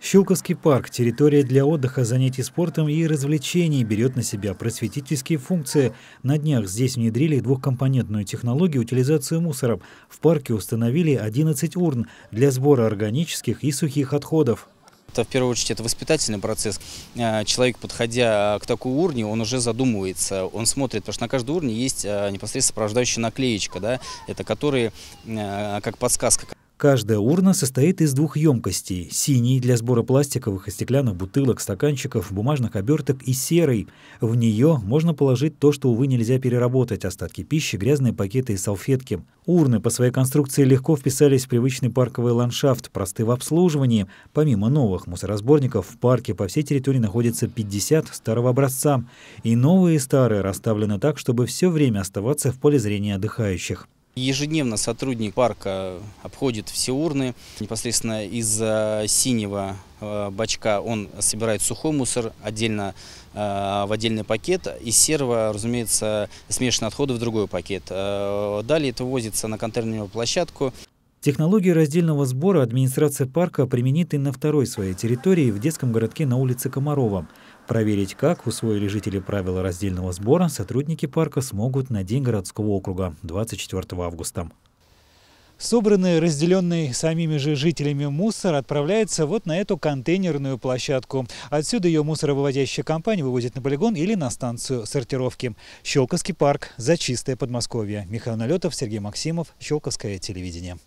Щелковский парк – территория для отдыха, занятий спортом и развлечений, берет на себя просветительские функции. На днях здесь внедрили двухкомпонентную технологию утилизации мусора. В парке установили 11 урн для сбора органических и сухих отходов. Это, в первую очередь, это воспитательный процесс. Э, человек, подходя э, к такой урне, он уже задумывается, он смотрит, потому что на каждой урне есть э, непосредственно сопровождающая наклеечка, да, это которые как подсказка. Каждая урна состоит из двух емкостей – синий для сбора пластиковых и стеклянных бутылок, стаканчиков, бумажных оберток и серый. В нее можно положить то, что, увы, нельзя переработать – остатки пищи, грязные пакеты и салфетки. Урны по своей конструкции легко вписались в привычный парковый ландшафт, просты в обслуживании. Помимо новых мусоросборников, в парке по всей территории находится 50 старого образца. И новые и старые расставлены так, чтобы все время оставаться в поле зрения отдыхающих. Ежедневно сотрудник парка обходит все урны. Непосредственно из синего э, бачка он собирает сухой мусор отдельно э, в отдельный пакет. Из серого, разумеется, смешанные отходы в другой пакет. Э, далее это возится на контейнерную площадку. Технологию раздельного сбора администрация парка применит и на второй своей территории в детском городке на улице Комарова. Проверить, как усвоили жители правила раздельного сбора, сотрудники парка смогут на День городского округа 24 августа. Собранный, разделенный самими же жителями мусор отправляется вот на эту контейнерную площадку. Отсюда ее мусоровывозящая компания вывозит на полигон или на станцию сортировки. Щелковский парк за чистое Подмосковье. Михаил Налетов, Сергей Максимов, Щелковское телевидение.